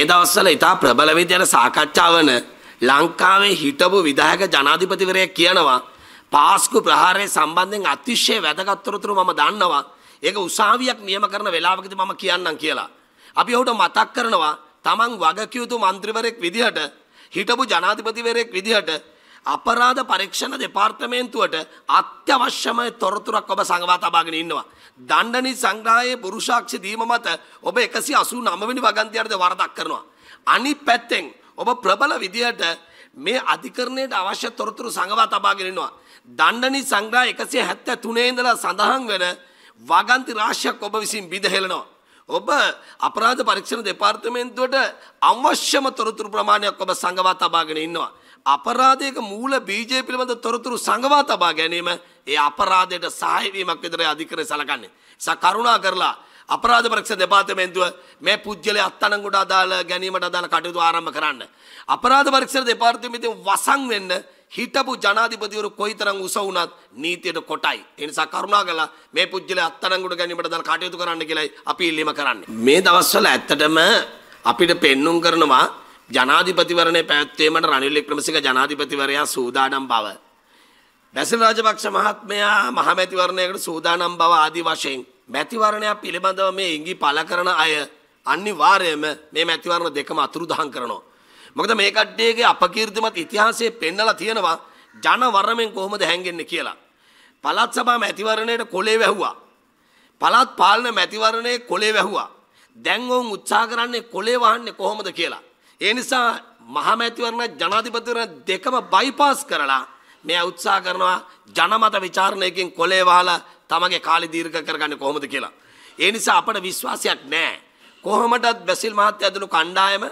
මේ දවස්වල ඉතා ප්‍රබල විදියට සාකච්ඡා වන ලංකාවේ හිටපු විධායක ජනාධිපතිවරයෙක් කියනවා පාස්කු ප්‍රහාරය සම්බන්ධයෙන් අතිශය වැදගත් තොරතුරු මම දන්නවා. ඒක උසාවියක් නියම කරන වෙලාවකදී මම කියන්නම් කියලා. අපි ඔහුට මතක් කරනවා තමන් වගකියුතු මන්ත්‍රීවරයෙක් විදිහට හිටපු ජනාධිපතිවරයෙක් විදිහට අපරාධ පරීක්ෂණ දෙපාර්තමේන්තුවට අත්‍යවශ්‍යම තොරතුරක් ඔබ සංවා තබාගෙන ඉන්නවා. දණ්ඩනි සංග්‍රහයේ පුරුෂාක්ෂි දීම මත ඔබ 189 වෙනි වගන්තියටද වරදක් කරනවා. අනිත් පැත්තෙන් ඔබ ප්‍රබල විදියට මේ අධිකරණයට අවශ්‍ය තොරතුරු සංවා තබාගෙන ඉන්නවා. දණ්ඩනි සංග්‍රහ 173 ඉඳලා සඳහන් වෙන වගන්ති රාශියක් ඔබ විසින් බිඳහෙලනවා. ඔබ අපරාධ පරීක්ෂණ දෙපාර්තමේන්තුවට අවශ්‍යම තොරතුරු ප්‍රමාණයක් ඔබ සංගවා තබාගෙන ඉන්නවා. අපරාධයක මූල බීජය පිළිබඳ තොරතුරු සංගවා තබා ගැනීම ඒ අපරාධයට සහාය වීමක් විතරයි අධිකරණය සලකන්නේ. ඒසා කරුණා කරලා අපරාධ පරීක්ෂණ දෙපාර්තමේන්තුව මේ පුජ්‍යලේ අත්අඩංගුවට අදාළ ගැනීමට අදාළ කටයුතු ආරම්භ කරන්න. අපරාධ පරීක්ෂණ දෙපාර්තමේන්තුවෙන් වසන් වෙන්න හිටපු ජනාධිපතිවරු කොයිතරම් උස වුණත් නීතියට කොටයි. ඒ නිසා කරුණා කරලා මේ පුජ්‍යලේ අත්අඩංගුවට ගැනීමට අදාළ කටයුතු කරන්න කියලායි අපි ඉල්ලීම කරන්නේ. මේ දවස්වල ඇත්තටම අපිට පෙන්눔 කරනවා ජනාධිපතිවරණය පැවැත්වීමට රනිල් වික්‍රමසිංහ ජනාධිපතිවරයා සූදානම් බව බැසිල් රාජපක්ෂ මහත්මයා මහමැතිවරණයකට සූදානම් බව ආදී වශයෙන් මැතිවරණයක් පිළිබඳව මේ ඉඟි පළ කරන අය අනිවාර්යයෙන්ම මේ මැතිවරණ දෙකම අතුරුදහන් කරනවා. මොකද මේ කට්ටියගේ අපකීර්තිමත් ඉතිහාසයේ පෙන්නලා තියෙනවා ජනවරමෙන් කොහොමද හැංගෙන්නේ කියලා. පළාත් සභා මැතිවරණයට කොලේ වැහුවා. පළාත් පාලන මැතිවරණයේ කොලේ වැහුවා. දැන් ඔවුන් උත්සාහ කරන්නේ කොලේ වහන්නේ කොහොමද කියලා. ඒ නිසා මහමැතිවරණ ජනාධිපතිවරණ දෙකම බයිපාස් කරලා මෙයා උත්සාහ කරනවා ජනමත ਵਿਚාරණයකින් කොලේ වහලා තමගේ කාලය දීර්ඝ කරගන්නේ කොහොමද කියලා. ඒ නිසා අපට විශ්වාසයක් නැහැ. කොහොමදත් බැසිල් මහත්තයා ඇතුළු කණ්ඩායම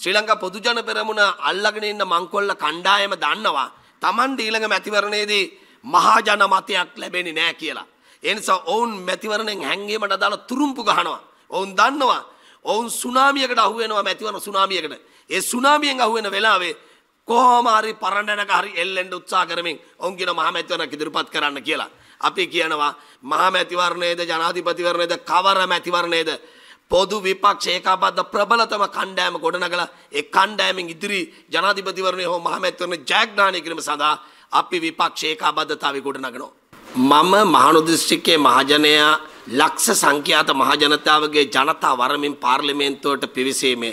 ශ්‍රී ලංකා පොදු ජන පෙරමුණ අල්ලගෙන ඉන්න මංකොල්ල කණ්ඩායම දන්නවා. Taman ඊළඟ මැතිවරණයේදී මහා ජන මතයක් ලැබෙන්නේ නැහැ කියලා. ඒ නිසා ඔවුන් මැතිවරණයෙන් හැංගීමට අදාළ තුරුම්පු ගහනවා. ඔවුන් දන්නවා ඔවුන් සුනාමියකට අහුවෙනවා මැතිවන සුනාමියකට ඒ සුනාමියෙන් අහුවෙන වෙලාවේ කොහොම හරි පරණනක හරි එල්ලෙන්ඩ උත්සා කරමින් ඔවුන් කියන මහමැතිවරණක් ඉදිරිපත් කරන්න කියලා. අපි කියනවා මහමැතිවරණයේද ජනාධිපතිවරණයේද කවර මැතිවරණයේද පොදු විපක්ෂ ඒකාබද්ධ ප්‍රබලතම කණ්ඩායම ගොඩනගලා ඒ කණ්ඩායමෙන් ඉදිරි ජනාධිපතිවරණය හෝ මහමැතිවරණ ජයග්‍රහණය කිරීම සඳහා අපි විපක්ෂ ඒකාබද්ධතාවය ගොඩනගනවා. මම මහනුදිශ්ටිකේ මහජනයා ලක්ෂ සංඛ්‍යාත මහජනතාවගේ ජනතා වරමින් පාර්ලිමේන්තුවට පිවිසීමේ.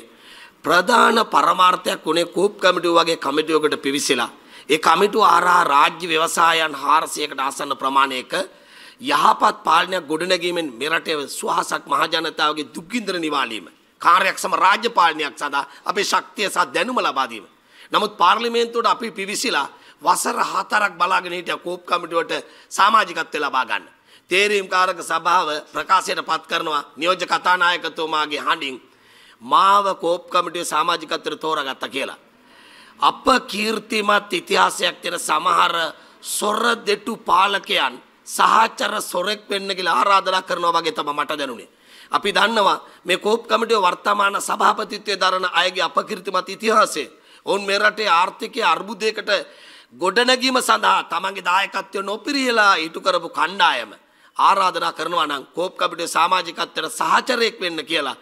ප්‍රධාන පරමාර්ථයක් වුණේ කූප් කමිටුව වගේ කමිටුවකට පිවිසිලා. ඒ කමිටුව ආරා රාජ්‍ය ව්‍යවසායන් හාරසයකට අසන්න ප්‍රමාණයක යහපත් පාලනයක් ගොඩනැගීමෙන් මෙරටේ සුවහසක් මහජනතාවගේ දුක්ගින්දර නිවාලීම. කාර්යක්ෂම රාජ්‍ය පාලනයක් සඳහා අපේ ශක්තිය සහ දැනුම ලබා දීම. නමුත් පාර්ලිමේන්තුවට අපි පිවිසිලා වසර හතරක් බලාගෙන හිටිය කෝප් කමිටුවට සමාජිකත්වය ලබා ගන්න. තේරීම්කාරක සභාව ප්‍රකාශයට පත් කරනවා නියෝජ්‍ය කතානායකතුමාගේ හඬින් මාව කෝප් කමිටුවේ සමාජිකත්වයට තෝරාගත්තා කියලා. අප කීර්තිමත් ඉතිහාසයක් තියෙන සමහර සොර දෙටු පාලකයන් සහචර සොරෙක් වෙන්න කියලා ආරාධනා කරනවා වගේ තමයි මට දැනුනේ. අපි දන්නවා මේ කෝප් කමිටුවේ වර්තමාන සභාපතිත්වයේ දරන අයගේ අපකීර්තිමත් ඉතිහාසය. ඔවුන් මේ රටේ ආර්ථිකයේ අර්බුදයකට ගොඩනැගීම සඳහා තමන්ගේ දායකත්වය නොපිරියලා ඉටු කරපු කණ්ඩායම ආරාධනා කරනවා නම් කෝප් කමිටුවේ සමාජිකත්වයට සහචරයෙක් වෙන්න කියලා.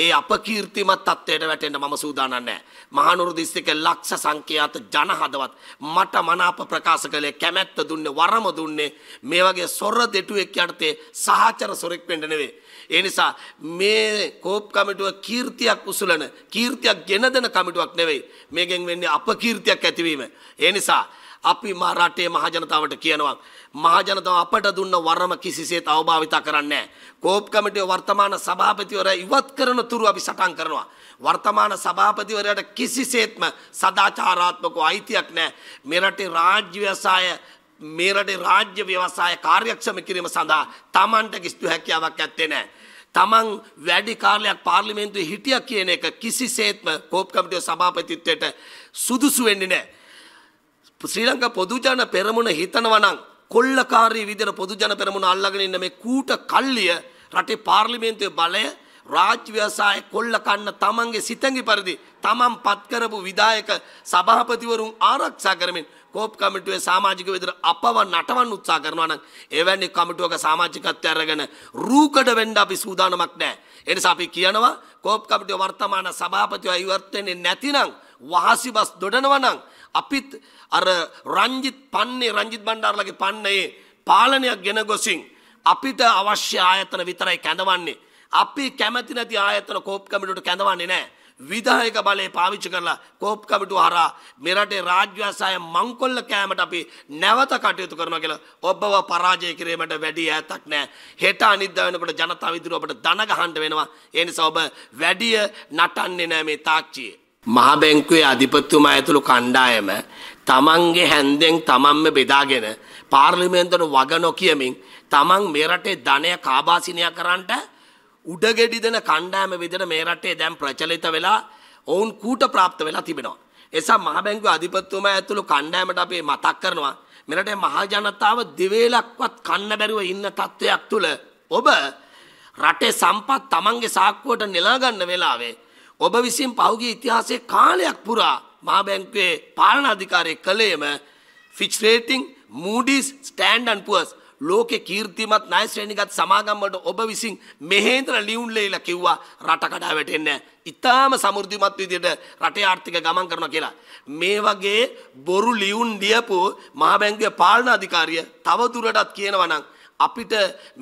ඒ අපකීර්තිමත් තත්ත්වයට වැටෙන්න මම සූදානම් නැහැ. මහනුවර දිස්ත්‍රික්කේ ලක්ෂ සංඛ්‍යාත ජන හදවත් මට මනාප ප්‍රකාශ කළේ කැමැත්ත දුන්නේ වරම දුන්නේ මේ වගේ සොර දෙටුවෙක් යටතේ සහචර සොරෙක් වෙන්න නෙවෙයි. ඒ නිසා මේ කෝප් කමිටුව කීර්තියක් උසුලන කීර්තියක් ගෙන දෙන කමිටුවක් නෙවෙයි. මේකෙන් වෙන්නේ අපකීර්තියක් ඇතිවීම. ඒ නිසා අපි මා රටේ මහජනතාවට කියනවා. මහජනතාව අපට දුන්න වරම කිසිසේත් අවභාවිතා කරන්නේ කෝප් කමිටිය වර්තමාන සභාපතිවරයා ඉවත් කරන තුරු අපි සටන් කරනවා. වර්තමාන සභාපතිවරයාට කිසිසේත්ම සදාචාරාත්මකව අයිතියක් නැහැ. මෙරටේ රාජ්‍ය ව්‍යවසාය මේ රටේ රාජ්‍ය ව්‍යවසාය කාර්යක්ෂම කිරීම සඳහා Tamanට කිසිදු හැකියාවක් ඇත්තේ නැහැ. තමන් වැඩි කාලයක් පාර්ලිමේන්තුවේ හිටියා කියන එක කිසිසේත්ම කෝප් කමිටුවේ සභාපතිත්වයට සුදුසු වෙන්නේ නැහැ. ශ්‍රී ලංකා පොදුජන පෙරමුණ හිතනවා නම් කොල්ලකාරී විදිහට පොදුජන පෙරමුණ අල්ලගෙන ඉන්න මේ කූට කල්ලිය රටේ පාර්ලිමේන්තුවේ බලය රාජ්‍ය ව්‍යවසාය කොල්ල කන්න තමන්ගේ සිතඟි පරිදි තමන් පත් කරපු විධායක සභාපතිවරුන් ආරක්ෂා කරමින් කෝප් කමිටුවේ සමාජික විදිහට අපව නටවන්න උත්සාහ කරනවා නම් එවැනි කමිටුවක සමාජිකත්වය අරගෙන රූකඩ වෙන්න අපි සූදානමක් නැහැ. ඒ නිසා අපි කියනවා කෝප් කමිටුවේ වර්තමාන සභාපතිව ඉවත් වෙන්නේ නැතිනම් වහසි බස් දොඩනවනං අපිත් අර රංජිත් පන්නේ රංජිත් බණ්ඩාරලගේ පන්නයේ පාලනයක් ගෙන ගොසින් අපිට අවශ්‍ය ආයතන විතරයි කැඳවන්නේ. අපි කැමති නැති ආයතන කෝප් කමිටුට කැඳවන්නේ නෑ. විධායක බලය පාවිච්චි කරලා කෝප් කමිටු හරා මෙරටේ රාජ්‍යසාය මංකොල්ල කෑමට අපි නැවත කටයුතු කරනවා කියලා ඔබව පරාජය කිරීමට වැඩි ඈතක් නෑ. හෙට අනිද්දා වෙනකොට ජනතාව ඉදිරියට අපිට දන ගහන්න වෙනවා. ඒ නිසා ඔබ වැඩි නටන්නේ නෑ මේ තාක්ෂියේ. මහ බැංකුවේ අධිපතිතුමා ඇතුළු කණ්ඩායම තමන්ගේ හැන්දෙන් තමන්ම බෙදාගෙන පාර්ලිමේන්තුවට වග නොකියමින් තමන් මේ රටේ ධනය කාබාසිනය කරන්නට උඩගෙඩි දෙන කණ්ඩායම විදිහට මේ රටේ දැන් ප්‍රචලිත වෙලා ඔවුන් කූට પ્રાપ્ત වෙලා තිබෙනවා. එසා මහ බැංකුවේ අධිපතිතුමා ඇතුළු කණ්ඩායමට අපි මතක් කරනවා මේ රටේ මහ ජනතාව දිවේලක්වත් කන්න බැරුව ඉන්න තත්වයක් තුල ඔබ රටේ සම්පත් තමන්ගේ සාක්කුවට නෙලා ගන්න වෙලාවේ ඔබ විසින් පහුගේ ඉතිහාසේ කාලයක් පුරා මහා බැංකුවේ පාලන අධිකාරය කළේම ෆිච් රේටිං මූඩිස් ස්ටෑන්ඩන් පුවස් ලෝකෙ කීර්තිමත් ණය ශ්‍රේණිගත් සමාගම් වලට ඔබ විසින් මෙහෙන්තර ලියුම් ලියලා කිව්වා රට කඩා වැටෙන්නේ ඉතාම සමෘද්ධිමත් විදියට රටේ ආර්ථික ගමන් කරනවා කියලා. මේ වගේ බොරු ලියුම් ලියපු මහ බැංකුවේ පාලන අධිකාරිය තව දුරටත් කියනවා නම් අපිට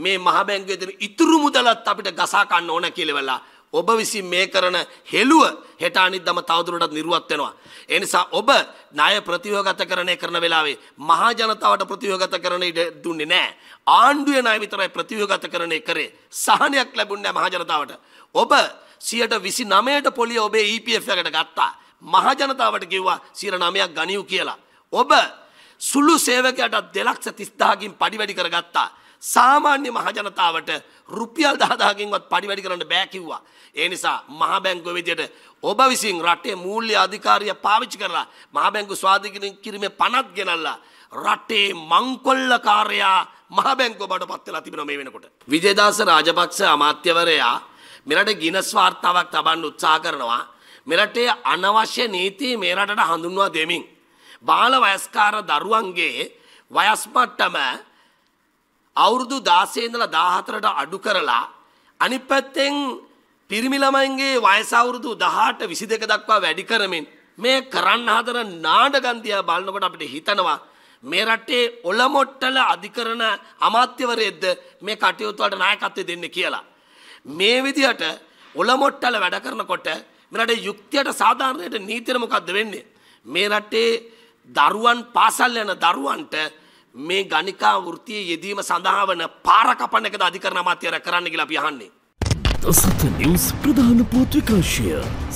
මේ මහ බැංකුවේ දෙන ඉතුරු මුදලත් අපිට ගසා ගන්න ඕන කියලා ඔබ විසින් මේ කරන හෙළුව හෙට අනිද්දම තවදුරටත් නිර්වත් වෙනවා. ඒ නිසා ඔබ ණය ප්‍රතිව්‍යුහගතකරණය කරන වෙලාවේ මහා ජනතාවට ප්‍රතිව්‍යුහගතකරණය දුන්නේ නැහැ. ආණ්ඩුවේ ණය විතරයි ප්‍රතිව්‍යුහගතකරණය කරේ. සහනයක් ලැබුණේ නැහැ මහා ජනතාවට. ඔබ 129ට පොලිය ඔබේ EPF එකට ගත්තා. මහා ජනතාවට කිව්වා 109ක් ගනිව් කියලා. ඔබ සුළු සේවකයටත් 2 ලක්ෂ 30000කින් පඩි වැඩි කරගත්තා. සාමාන්‍ය මහජනතාවට රුපියල් දහදාකින්වත් පඩි වැඩි කරන්න බෑ කිව්වා. ඒ නිසා මහා බැංකුව විදියට ඔබ විසින් රටේ මූල්‍ය අධිකාරිය පාවිච්චි කරලා මහා බැංකුව ස්වාධීන කිරීමේ පනත් ගෙනල්ලා රටේ මංකොල්ලකාරයා මහා බැංකුව බඩපත් වෙලා තිබෙනවා මේ වෙනකොට. විජේදාස රාජපක්ෂ අමාත්‍යවරයා මෙරට ගිනස් වාර්තාවක් තබන්න උත්සාහ කරනවා. මෙරටේ අනවශ්‍ය නීති මේ රටට හඳුන්වා දෙමින් බාල වයස්කාර දරුවන්ගේ වයස්මට්ටම අවුරුදු 16 ඉඳලා 14ට අඩු කරලා අනිත් පැත්තෙන් පිරිමි ළමයින්ගේ වයස අවුරුදු 18 22 දක්වා වැඩි කරමින් මේ කරන්න හදන නාඩගම් දිහා බලනකොට අපිට හිතනවා මේ රටේ ඔලමුට්ටල අධිකරණ අමාත්‍යවරයෙක්ද මේ කටයුතු වලට නායකත්වය දෙන්නේ කියලා. මේ විදිහට ඔලමුට්ටල වැඩ කරනකොට මේ රටේ යුක්තියට සාධාරණයට නීතියට මොකද්ද වෙන්නේ? මේ රටේ දරුවන් පාසල් යන දරුවන්ට මේ ගණිකා වෘතිය යෙදීම සඳහා වන පාරකපන්න එකද අධිකරණ අමාත්‍ය රැක කරන්න කියලා අපි අහන්නේ. දසත නිවුස් ප්‍රධාන පුවත් විකාශය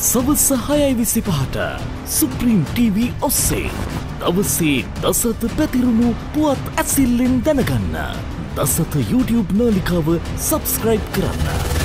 සවස් 6:25ට සුප්‍රීම් ටීවී ඔස්සේ දවසේ දසත පැතිරුණු පුවත් ඇසිල්ලෙන් දැනගන්න. දසත YouTube නාලිකාව සබස්ක්‍රයිබ් කරන්න.